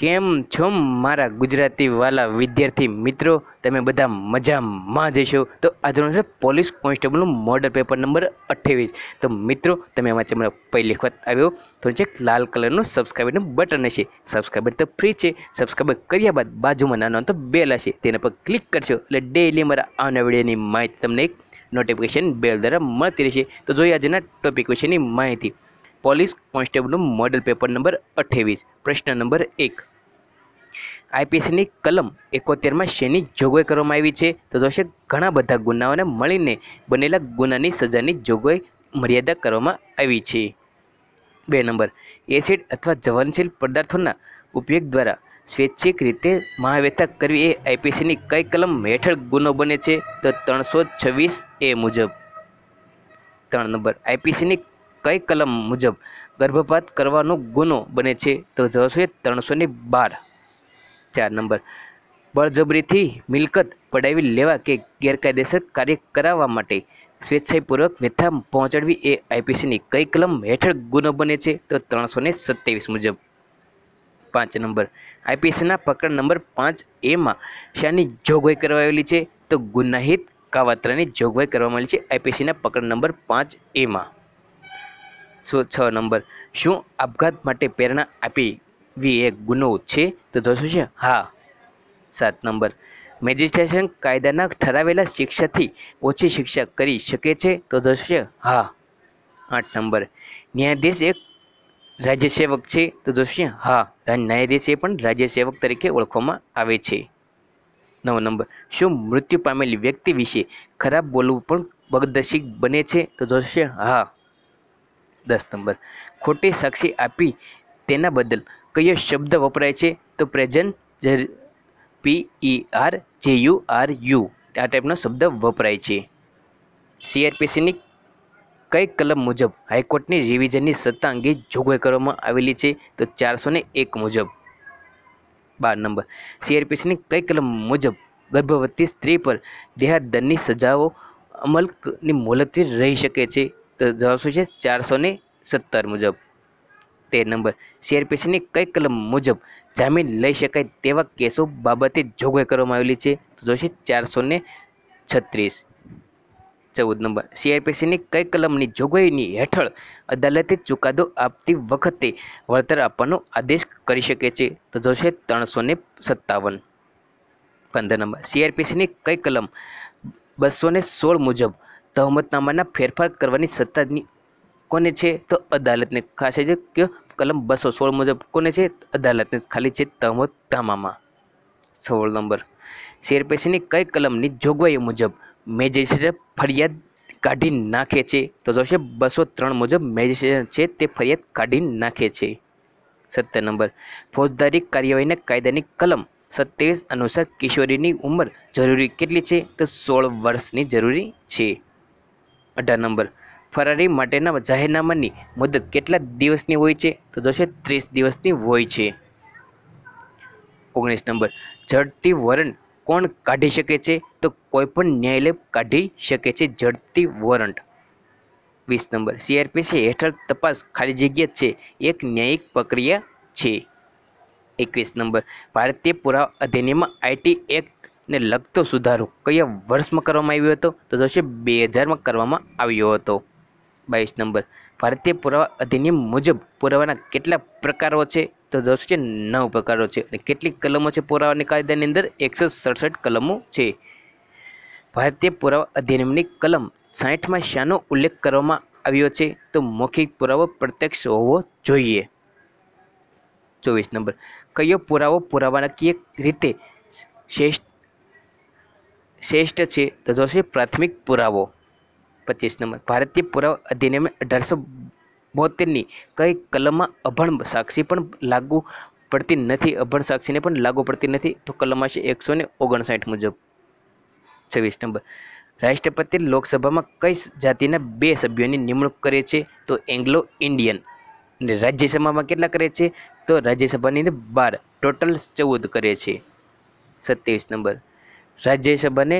કેમ છો મારા ગુજરાતી વાલા વિદ્યાર્થી મિત્રો તમે બધા મજામાં જઈશો તો આજનો છે પોલીસ કોન્સ્ટેબલનું મોડલ પેપર નંબર અઠ્ઠાવીસ તો મિત્રો તમે એમાં ચેનલ પહેલી વખત આવ્યો તો છે લાલ કલરનું સબસ્ક્રાઈબરનું બટન હશે સબસ્ક્રાઈબર તો ફ્રી છે સબસ્ક્રાઈબર કર્યા બાદ બાજુમાં નાનો તો બેલ હશે તેના પર ક્લિક કરશો એટલે ડેઈલી મારા આવના વિડીયોની માહિતી તમને એક નોટિફિકેશન બેલ દ્વારા મળતી રહેશે તો જોઈએ આજના ટોપિક વિશેની માહિતી પોલીસ કોન્સ્ટેબલનું મોડલ પેપર નંબર અઠ્ઠાવીસ પ્રશ્ન નંબર એક આઈપીસીની કલમ એકોતેરમાં શેની જોગવાઈ કરવામાં આવી છે તો જોશે ઘણા બધા ગુનાઓને મળીને બનેલા ગુનાની સજાની જોગવાઈ મર્યાદા કરવામાં આવી છે બે નંબર એસિડ અથવા જ્વલનશીલ પદાર્થોના ઉપયોગ દ્વારા સ્વૈચ્છિક રીતે મહાવ્યથા કરવી એ આઈપીસીની કઈ કલમ હેઠળ ગુનો બને છે તો ત્રણસો છવ્વીસ એ મુજબ ત્રણ નંબર આઈપીસીની કઈ કલમ મુજબ ગર્ભપાત કરવાનો ગુનો બને છે તો જવાબ છે ત્રણસો ને બાર ચાર નંબર બળજબરીથી મિલકત પડાવી લેવા કે ગેરકાયદેસર કાર્ય કરાવવા માટે સ્વેચ્છાપૂર્વક વ્યથા પહોંચાડવી એ આઈપીસીની કઈ કલમ હેઠળ ગુનો બને છે તો ત્રણસો ને સત્યાવીસ મુજબ પાંચ નંબર આઈપીસીના પકડ નંબર પાંચ એમાં શાની જોગવાઈ કરવાયેલી છે તો ગુનાહિત કાવાત્રાની જોગવાઈ કરવામાં આવેલી છે આઈપીસીના પકડ નંબર પાંચ એમાં સો છ નંબર શું આપઘાત માટે પ્રેરણા આપીવી એ ગુનો છે તો જોશું છે હા સાત નંબર મેજિસ્ટ્રેશન કાયદાના ઠરાવેલા શિક્ષાથી ઓછી શિક્ષા કરી શકે છે તો જોશું છે હા આઠ નંબર ન્યાયાધીશ એક રાજ્યસેવક છે તો જોશું હા ન્યાયાધીશ એ પણ રાજ્યસેવક તરીકે ઓળખવામાં આવે છે નવ નંબર શું મૃત્યુ પામેલી વ્યક્તિ વિશે ખરાબ બોલવું પણ બગદશી બને છે તો જોશે હા દસ નંબર ખોટી સાક્ષી આપી તેના બદલ કયો શબ્દ વપરાય છે તો પ્રેઝન્ટ જર P E R J U R U આ ટાઈપનો શબ્દ વપરાય છે સીઆરપીસીની કઈ કલમ મુજબ હાઈકોર્ટની રિવિઝનની સત્તા અંગે જોગવાઈ કરવામાં આવેલી છે તો ચારસો એક મુજબ બાર નંબર સીઆરપીસીની કઈ કલમ મુજબ ગર્ભવતી સ્ત્રી પર દેહાદંડની સજાઓ અમલની મુલતવી રહી શકે છે તો જવાબ શું છે ચારસો ને સત્તર મુજબ તેર નંબર સીઆરપીસીની કઈ કલમ મુજબ જામીન લઈ શકાય તેવા કેસો બાબતે જોગવાઈ કરવામાં આવેલી છે તો જોશે ચારસો ને છત્રીસ ચૌદ નંબર સીઆરપીસીની કઈ કલમની જોગવાઈની હેઠળ અદાલતે ચુકાદો આપતી વખતે વળતર આપવાનો આદેશ કરી શકે છે તો જોશે ત્રણસો ને સત્તાવન પંદર નંબર સીઆરપીસીની કઈ કલમ બસો સોળ મુજબ તહમતનામાના ફેરફાર કરવાની સત્તાની કોને છે તો અદાલતને ખાસ છે કે કલમ બસો સોળ મુજબ કોને છે અદાલતને ખાલી છે તહમત સોળ નંબર શેરપેશીની કઈ કલમની જોગવાઈઓ મુજબ મેજિસ્ટ્રેટ ફરિયાદ કાઢી નાખે છે તો જોશે બસો ત્રણ મુજબ મેજિસ્ટ્રેટ છે તે ફરિયાદ કાઢી નાખે છે સત્તર નંબર ફોજદારી કાર્યવાહીના કાયદાની કલમ સત્યાવીસ અનુસાર કિશોરીની ઉંમર જરૂરી કેટલી છે તો સોળ વર્ષની જરૂરી છે અઢાર નંબર ફરારી માટેના જાહેરનામાની મુદત કેટલા દિવસની હોય છે તો જોશે ત્રીસ દિવસની હોય છે ઓગણીસ નંબર ઝડપી વોરંટ કોણ કાઢી શકે છે તો કોઈ પણ ન્યાયાલય કાઢી શકે છે ઝડપી વોરંટ વીસ નંબર સીઆરપીસી હેઠળ તપાસ ખાલી જગ્યા છે એક ન્યાયિક પ્રક્રિયા છે એકવીસ નંબર ભારતીય પુરાવા અધિનિયમમાં આઈટી એક્ટ ને લગતો સુધારો કયા વર્ષમાં કરવામાં આવ્યો હતો તો જોશે બે હજારમાં કરવામાં આવ્યો હતો બાવીસ નંબર ભારતીય પુરાવા અધિનિયમ મુજબ પુરાવાના કેટલા પ્રકારો છે તો જોશે નવ પ્રકારો છે અને કેટલી કલમો છે પુરાવાની કાયદાની અંદર એકસો સડસઠ કલમો છે ભારતીય પુરાવા અધિનિયમની કલમ સાઠમાં શાનો ઉલ્લેખ કરવામાં આવ્યો છે તો મૌખિક પુરાવો પ્રત્યક્ષ હોવો જોઈએ ચોવીસ નંબર કયો પુરાવો પુરાવાના કઈ રીતે શ્રેષ્ઠ શ્રેષ્ઠ છે તો જોશે પ્રાથમિક પુરાવો પચીસ નંબર ભારતીય પુરાવા અધિનિયમ અઢારસો બોતેરની કઈ કલમમાં અભણ સાક્ષી પણ લાગુ પડતી નથી અભણ સાક્ષીને પણ લાગુ પડતી નથી તો કલમ હશે એકસો ને ઓગણસાઠ મુજબ છવ્વીસ નંબર રાષ્ટ્રપતિ લોકસભામાં કઈ જાતિના બે સભ્યોની નિમણૂક કરે છે તો એંગ્લો ઇન્ડિયન અને રાજ્યસભામાં કેટલા કરે છે તો રાજ્યસભાની અંદર બાર ટોટલ ચૌદ કરે છે સત્યાવીસ નંબર રાજ્યસભાને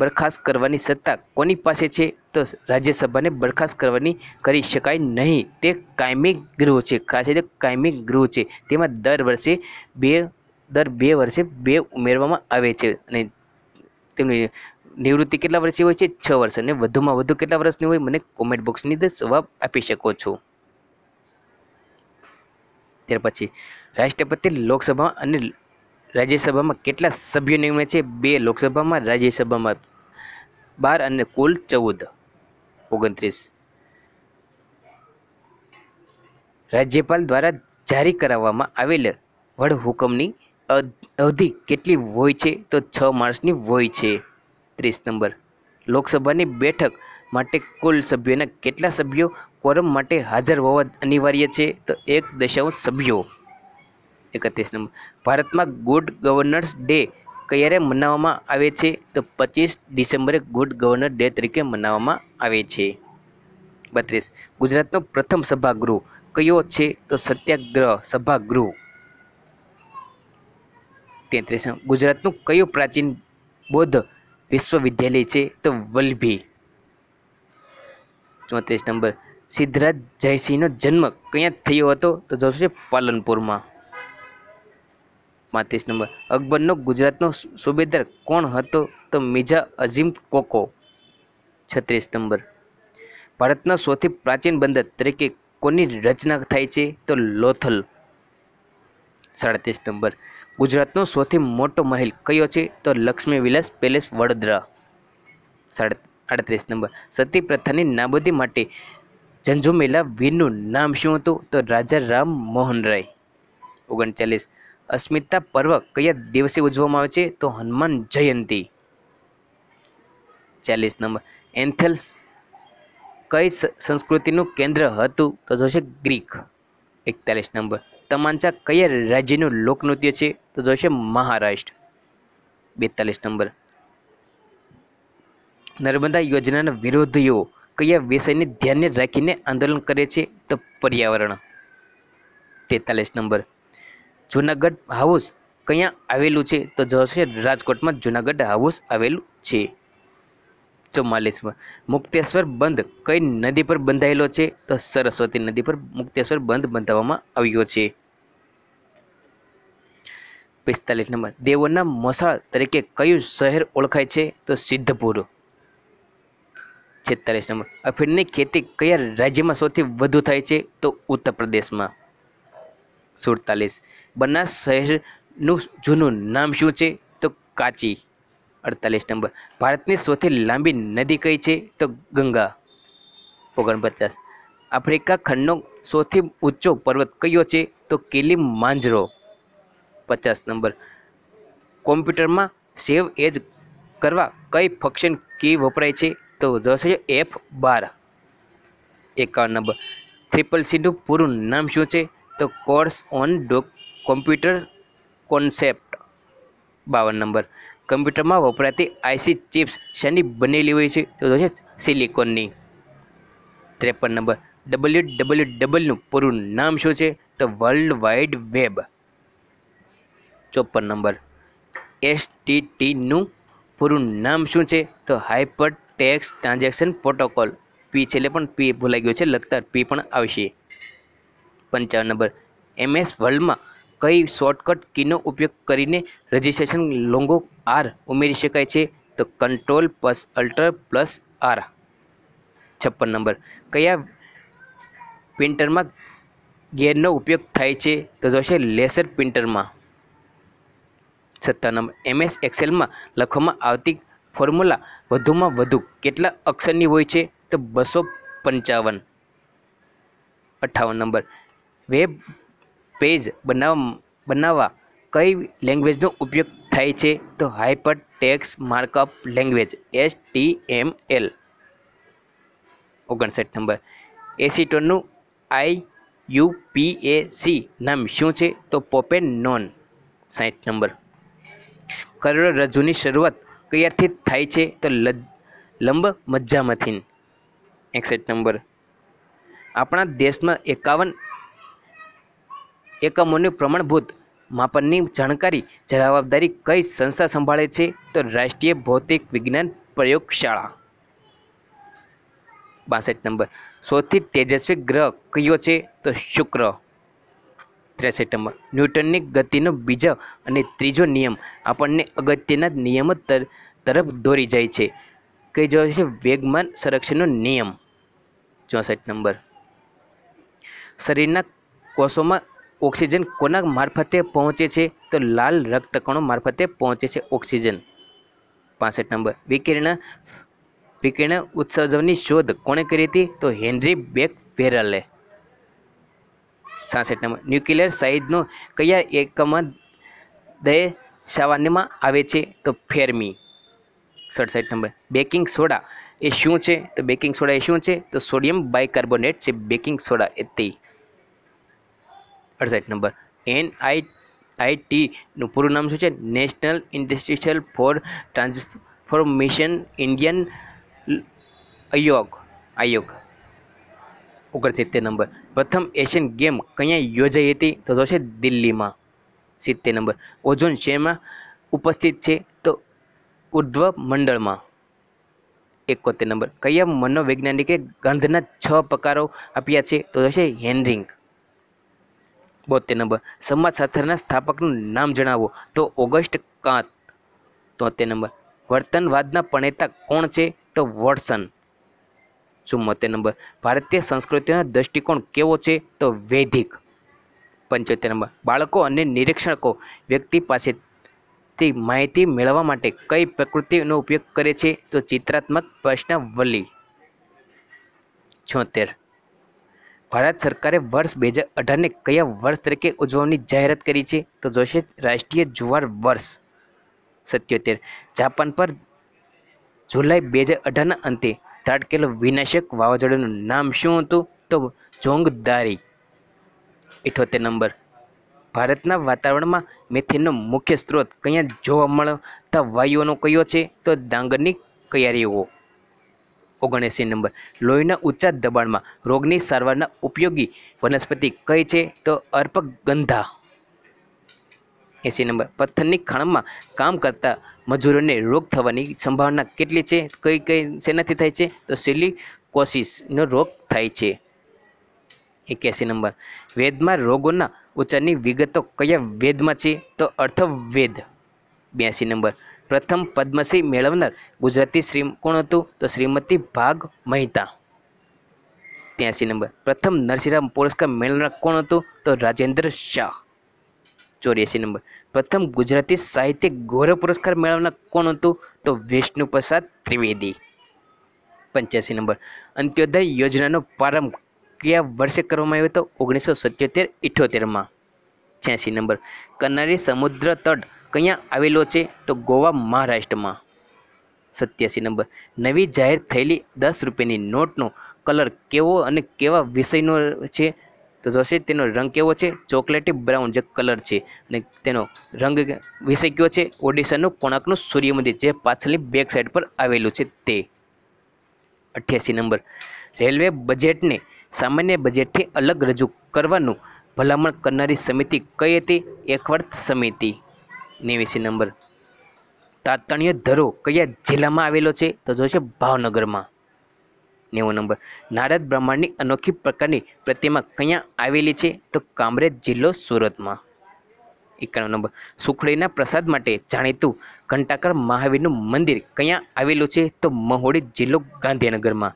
બરખાસ્ત કરવાની સત્તા કોની પાસે છે તો રાજ્યસભાને બરખાસ્ત કરવાની કરી શકાય નહીં તે કાયમી ગૃહ છે ખાસ કરીને કાયમી ગૃહ છે તેમાં દર વર્ષે બે દર બે વર્ષે બે ઉમેરવામાં આવે છે અને તેમની નિવૃત્તિ કેટલા વર્ષની હોય છે છ વર્ષ અને વધુમાં વધુ કેટલા વર્ષની હોય મને કોમેન્ટ બોક્સની અંદર જવાબ આપી શકો છો ત્યાર પછી રાષ્ટ્રપતિ લોકસભા અને રાજ્યસભામાં કેટલા સભ્યો નિમે છે બે લોકસભામાં રાજ્યસભામાં બાર અને કુલ ચૌદ ઓગણત્રીસ રાજ્યપાલ દ્વારા જારી કરાવવામાં આવેલ વડહુકમની અવધિ કેટલી હોય છે તો છ માર્ચની હોય છે ત્રીસ નંબર લોકસભાની બેઠક માટે કુલ સભ્યોના કેટલા સભ્યો કોરમ માટે હાજર હોવા અનિવાર્ય છે તો એક દશાંશ સભ્યો એકત્રીસ નંબર ભારતમાં ગુડ ગવર્નર્સ ડે ક્યારે મનાવવામાં આવે છે તો પચીસ ડિસેમ્બરે ગુડ ગવર્નર ડે તરીકે મનાવવામાં આવે છે બત્રીસ ગુજરાતનો પ્રથમ સભાગૃહ કયો છે તો સત્યાગ્રહ સભાગૃહ તેત્રીસ ગુજરાતનું કયું પ્રાચીન બૌદ્ધ વિશ્વવિદ્યાલય છે તો વલ્લભી ચોત્રીસ નંબર સિદ્ધરાજ જયસિંહનો જન્મ ક્યાં થયો હતો તો જોશે પાલનપુરમાં પાંત્રીસ નંબર અકબરનો ગુજરાતનો સુબેદાર કોણ હતો તો મિઝા અઝીમ કોકો છત્રીસ નંબર ભારતના સૌથી પ્રાચીન બંદર તરીકે કોની રચના થાય છે તો લોથલ સાડત્રીસ નંબર ગુજરાતનો સૌથી મોટો મહેલ કયો છે તો લક્ષ્મી વિલાસ પેલેસ વડોદરા સાડ આડત્રીસ નંબર સતી પ્રથાની નાબૂદી માટે ઝંઝુમેલા વીરનું નામ શું હતું તો રાજા રામ મોહન રાય ઓગણચાલીસ અસ્મિતા પર્વ કયા દિવસે ઉજવવામાં આવે છે તો હનુમાન જયંતી ચાલીસ નંબર એન્થેલ્સ કઈ સંસ્કૃતિનું કેન્દ્ર હતું તો જોશે ગ્રીક એકતાલીસ નંબર તમાચા કયા રાજ્યનું લોકનૃત્ય છે તો જોશે મહારાષ્ટ્ર બેતાલીસ નંબર નર્મદા યોજનાના વિરોધીઓ કયા વિષયને ધ્યાને રાખીને આંદોલન કરે છે તો પર્યાવરણ તેતાલીસ નંબર જૂનાગઢ હાઉસ ક્યાં આવેલું છે તો જશે રાજકોટમાં જૂનાગઢ હાઉસ આવેલું છે ચુમ્માલીસમાં મુક્તેશ્વર બંધ કઈ નદી પર બંધાયેલો છે તો સરસ્વતી નદી પર મુક્તેશ્વર બંધ બંધાવવામાં આવ્યો છે પિસ્તાલીસ નંબર દેવોના મોસાળ તરીકે કયું શહેર ઓળખાય છે તો સિદ્ધપુર છેતાલીસ નંબર અફીણની ખેતી કયા રાજ્યમાં સૌથી વધુ થાય છે તો ઉત્તર પ્રદેશમાં સુડતાલીસ બનાસ શહેરનું જૂનું નામ શું છે તો કાચી અડતાલીસ નંબર ભારતની સૌથી લાંબી નદી કઈ છે તો ગંગા ઓગણપચાસ આફ્રિકા ખંડનો સૌથી ઊંચો પર્વત કયો છે તો કિલી માંજરો પચાસ નંબર કોમ્પ્યુટરમાં સેવ એજ કરવા કઈ ફંક્શન કી વપરાય છે તો જશે એફ બાર એકાવન નંબર ટ્રિપલ સીનું પૂરું નામ શું છે ધ કોર્સ ઓન ડોક કોમ્પ્યુટર કોન્સેપ્ટ બાવન નંબર કમ્પ્યુટરમાં વપરાતી આઈસી ચિપ્સ શેની બનેલી હોય છે તો છે સિલિકોનની ત્રેપન નંબર ડબલ્યુ ડબલ્યુ ડબલનું પૂરું નામ શું છે તો વર્લ્ડ વાઇડ વેબ ચોપન નંબર એસટીટીનું પૂરું નામ શું છે તો hyper text transaction protocol P છેલ્લે પણ પી ભૂલાઈ ગયો છે લગતા પી પણ આવશે પંચાવન નંબર એમએસ વર્લ્ડમાં કઈ શોર્ટકટ કીનો ઉપયોગ કરીને રજિસ્ટ્રેશન લોંગો આર ઉમેરી શકાય છે તો control plus alter plus R છપ્પન નંબર કયા પ્રિન્ટરમાં ગેરનો ઉપયોગ થાય છે તો જોશે લેસર પ્રિન્ટરમાં સત્તા નંબર એમએસ એક્સેલમાં લખવામાં આવતી ફોર્મ્યુલા વધુમાં વધુ કેટલા અક્ષરની હોય છે તો બસો પંચાવન અઠ્ઠાવન નંબર વેબ પેજ બનાવ બનાવવા કઈ લેંગ્વેજનો ઉપયોગ થાય છે તો hyper text markup language S T M L ઓગણસાઠ નંબર એસિટોનનું I U P A C નામ શું છે તો પોપેન નોન સાઠ નંબર કરોડરજ્જુની શરૂઆત કયારથી થાય છે તો લંબ મજ્જામથીન એકસઠ નંબર આપણા દેશમાં એકાવન એકમોનું પ્રમાણભૂત માપનની જાણકારી જવાબદારી કઈ સંસ્થા સંભાળે છે તો રાષ્ટ્રીય ભૌતિક વિજ્ઞાન પ્રયોગશાળા બાસઠ નંબર સૌથી તેજસ્વી ગ્રહ કયો છે તો શુક્ર ત્રેસઠ નંબર ન્યૂટનની ગતિનો બીજો અને ત્રીજો નિયમ આપણને અગત્યના નિયમો તરફ દોરી જાય છે કઈ જવા છે વેગમાન સંરક્ષણનો નિયમ ચોસઠ નંબર શરીરના કોષોમાં ઓક્સિજન કોના મારફતે પહોંચે છે તો લાલ રક્તકણો મારફતે પહોંચે છે ઓક્સિજન પાસઠ નંબર વિકિરણ વિકિરણ ઉત્સર્જનની શોધ કોણે કરી હતી તો હેનરી બેક વેરલે છાસઠ નંબર ન્યુક્લિયર સાઇઝનો કયા એકમાં દય સામાન્યમાં આવે છે તો ફેરમી સડસઠ નંબર બેકિંગ સોડા એ શું છે તો બેકિંગ સોડા એ શું છે તો સોડિયમ બાયકાર્બોનેટ છે બેકિંગ સોડા એ તે અડસઠ નંબર એન આઈ આઈટીનું પૂરું નામ શું છે national institutional for transformation Indian Aayog Aayog ઓગણસિત્તેર નંબર પ્રથમ એશિયન ગેમ કયા યોજાઈ હતી તો જોશે દિલ્હીમાં સિત્તેર નંબર ઓઝોન શેમાં ઉપસ્થિત છે તો ઉદ્ધવ મંડળમાં એકોતેર નંબર કયા મનોવૈજ્ઞાનિકે ગંધના છ પ્રકારો આપ્યા છે તો જોશે હેનરિંગ બોતેર નંબર સમાજશાસ્ત્રના સ્થાપકનું નામ જણાવો તો ઓગસ્ટ કાંત તોતેર નંબર વર્તનવાદના પણેતા કોણ છે તો વોટસન ચુમ્મોતેર નંબર ભારતીય સંસ્કૃતિનો દૃષ્ટિકોણ કેવો છે તો વૈદિક પંચોતેર નંબર બાળકો અને નિરીક્ષકો વ્યક્તિ પાસેથી માહિતી મેળવવા માટે કઈ પ્રકૃતિનો ઉપયોગ કરે છે તો ચિત્રાત્મક પ્રશ્નાવલી છોતેર ભારત સરકારે વર્ષ બે હજાર અઢારને કયા વર્ષ તરીકે ઉજવવાની જાહેરાત કરી છે તો જોશે રાષ્ટ્રીય જુવાર વર્ષ સત્યોતેર જાપાન પર જુલાઈ બે હજાર અઢારના અંતે ત્રાટકેલ વિનાશક વાવાઝોડાનું નામ શું હતું તો જોંગદારી ઇઠોતેર નંબર ભારતના વાતાવરણમાં મિથેનનો મુખ્ય સ્ત્રોત કયા જોવા મળતા વાયુઓનો કયો છે તો ડાંગરની કયારીઓ ઓગણએંસી નંબર લોહીના ઊંચા દબાણમાં રોગની સારવારના ઉપયોગી વનસ્પતિ કઈ છે તો અર્પગંધા એંસી નંબર પથ્થરની ખાણમાં કામ કરતા મજૂરોને રોગ થવાની સંભાવના કેટલી છે કઈ કઈ શેનાથી થાય છે તો સિલિકોસિસનો રોગ થાય છે એક્યાસી નંબર વેદમાં રોગોના ઉચ્ચારની વિગતો કયા વેદમાં છે તો અર્થવેદ બ્યાસી નંબર પ્રથમ પદ્મશ્રી મેળવનાર ગુજરાતી શ્રી કોણ હતું તો શ્રીમતી ભાગ મહેતા ત્યાંસી નંબર પ્રથમ નરસિંહરામ પુરસ્કાર મેળવનાર કોણ હતું તો રાજેન્દ્ર શાહ ચોર્યાસી નંબર પ્રથમ ગુજરાતી સાહિત્ય ગૌરવ પુરસ્કાર મેળવનાર કોણ હતું તો વિષ્ણુ પ્રસાદ ત્રિવેદી પંચ્યાસી નંબર અંત્યોદય યોજનાનો પ્રારંભ કયા વર્ષે કરવામાં આવ્યો હતો ઓગણીસો સત્યોતેર ઇઠોતેરમાં છ્યાસી નંબર કન્નારી સમુદ્ર તટ ક્યાં આવેલો છે તો ગોવા મહારાષ્ટ્રમાં સત્યાસી નંબર નવી જાહેર થયેલી દસ રૂપિયાની નોટનો કલર કેવો અને કેવા વિષયનો છે તો જોશે તેનો રંગ કેવો છે ચોકલેટી બ્રાઉન જે કલર છે અને તેનો રંગ વિષય કયો છે ઓડિશાનું કોણાકનું સૂર્ય મંદિર જે પાછળની બેક સાઈડ પર આવેલું છે તે અઠ્યાસી નંબર રેલવે બજેટને સામાન્ય બજેટથી અલગ રજૂ કરવાનું ભલામણ કરનારી સમિતિ કઈ હતી એકવર્ત સમિતિ નેવીસી નંબર તાતણીય ધરો કયા જિલ્લામાં આવેલો છે તો જોશે ભાવનગરમાં નેવું નંબર નારદ બ્રહ્માંડની અનોખી પ્રકારની પ્રતિમા ક્યાં આવેલી છે તો કામરેજ જિલ્લો સુરતમાં એકાણું નંબર સુખડીના પ્રસાદ માટે જાણીતું ઘંટાકર મહાવીરનું મંદિર ક્યાં આવેલું છે તો મહોડી જિલ્લો ગાંધીનગરમાં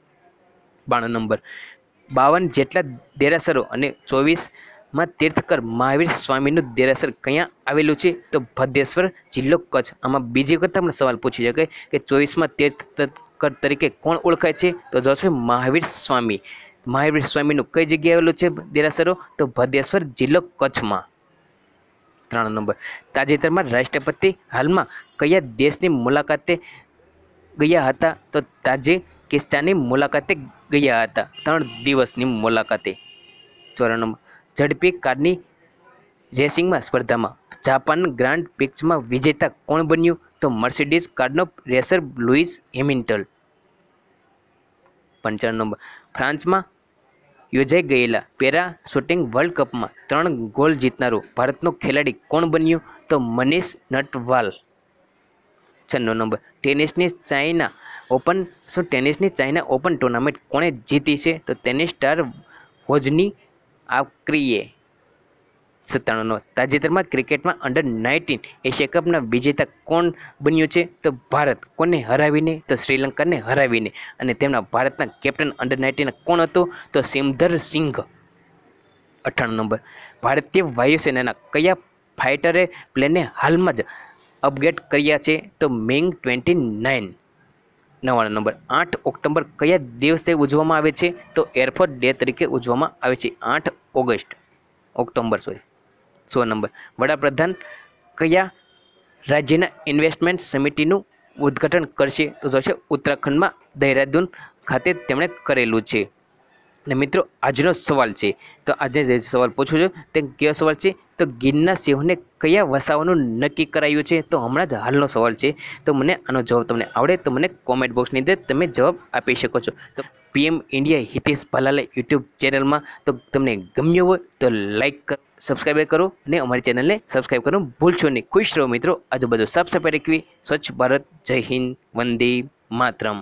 બાણું નંબર બાવન જેટલા દેરાસરો અને ચોવીસ માં તીર્થકર મહાવીર સ્વામીનું દેરાસર ક્યાં આવેલું છે તો ભદ્રેશ્વર જિલ્લો કચ્છ આમાં બીજી વખત તમને સવાલ પૂછી શકાય કે ચોવીસમાં તીર્થકર તરીકે કોણ ઓળખાય છે તો જવાબ છે મહાવીર સ્વામી મહાવીર સ્વામીનું કઈ જગ્યાએ આવેલું છે દેરાસરો તો ભદ્રેશ્વર જિલ્લો કચ્છમાં ત્રણ નંબર તાજેતરમાં રાષ્ટ્રપતિ હાલમાં કયા દેશની મુલાકાતે ગયા હતા તો તાજેકિસ્તાનની મુલાકાતે ગયા હતા ત્રણ દિવસની મુલાકાતે ચોરા નંબર ઝડપી કારની રેસિંગમાં સ્પર્ધામાં જાપાન ગ્રાન્ડ પિક્સમાં વિજેતા કોણ બન્યું તો મર્સિડીઝ કારનો રેસર લુઇસ હેમિન્ટલ પંચાણું નંબર ફ્રાન્સમાં યોજાઈ ગયેલા પેરા શૂટિંગ વર્લ્ડ કપમાં ત્રણ ગોલ જીતનારો ભારતનો ખેલાડી કોણ બન્યું તો મનીષ નટવાલ છન્નું નંબર ટેનિસની ચાઇના ઓપન શું ટેનિસની ચાઇના ઓપન ટુર્નામેન્ટ કોણે જીતી છે તો તેની સ્ટાર હોજની આ ક્રિયે સત્તાણુંનો તાજેતરમાં ક્રિકેટમાં અંડર નાઇન્ટીન એશિયા કપના વિજેતા કોણ બન્યું છે તો ભારત કોને હરાવીને તો શ્રીલંકાને હરાવીને અને તેમના ભારતના કેપ્ટન અંડર નાઇન્ટીન કોણ હતો તો સિમધર સિંઘ અઠ્ઠાણું નંબર ભારતીય વાયુસેનાના કયા ફાઇટરે પ્લેનને હાલમાં જ અપગ્રેડ કર્યા છે તો મિંગ ટ્વેન્ટી નાઇન નવાણું નંબર આઠ ઓક્ટોબર કયા દિવસે ઉજવવામાં આવે છે તો એરફોર્ટ ડે તરીકે ઉજવવામાં આવે છે આઠ ઓગસ્ટ ઓક્ટોબર સોરી સો નંબર વડાપ્રધાન કયા રાજ્યના ઇન્વેસ્ટમેન્ટ સમિતિનું ઉદ્ઘાટન કરશે તો જોશે ઉત્તરાખંડમાં દહેરાદૂન ખાતે તેમણે કરેલું છે અને મિત્રો આજનો સવાલ છે તો આજે જે સવાલ પૂછું છું તે કયો સવાલ છે તો ગિરના સિંહને કયા વસાવાનું નક્કી કરાયું છે તો હમણાં જ હાલનો સવાલ છે તો મને આનો જવાબ તમને આવડે તો મને કોમેન્ટ બોક્સની અંદર તમે જવાબ આપી શકો છો તો PM India Hitesh Bhalale YouTube ચેનલમાં તો તમને ગમ્યું હોય તો લાઇક કરો સબસ્ક્રાઈબ કરો અને અમારી ચેનલને સબસ્ક્રાઈબ કરો ભૂલશો નહીં ખુશ રહો મિત્રો આજુબાજુ સાફ સફાઈ રાખવી સ્વચ્છ ભારત જય હિન્દ વંદે માતરમ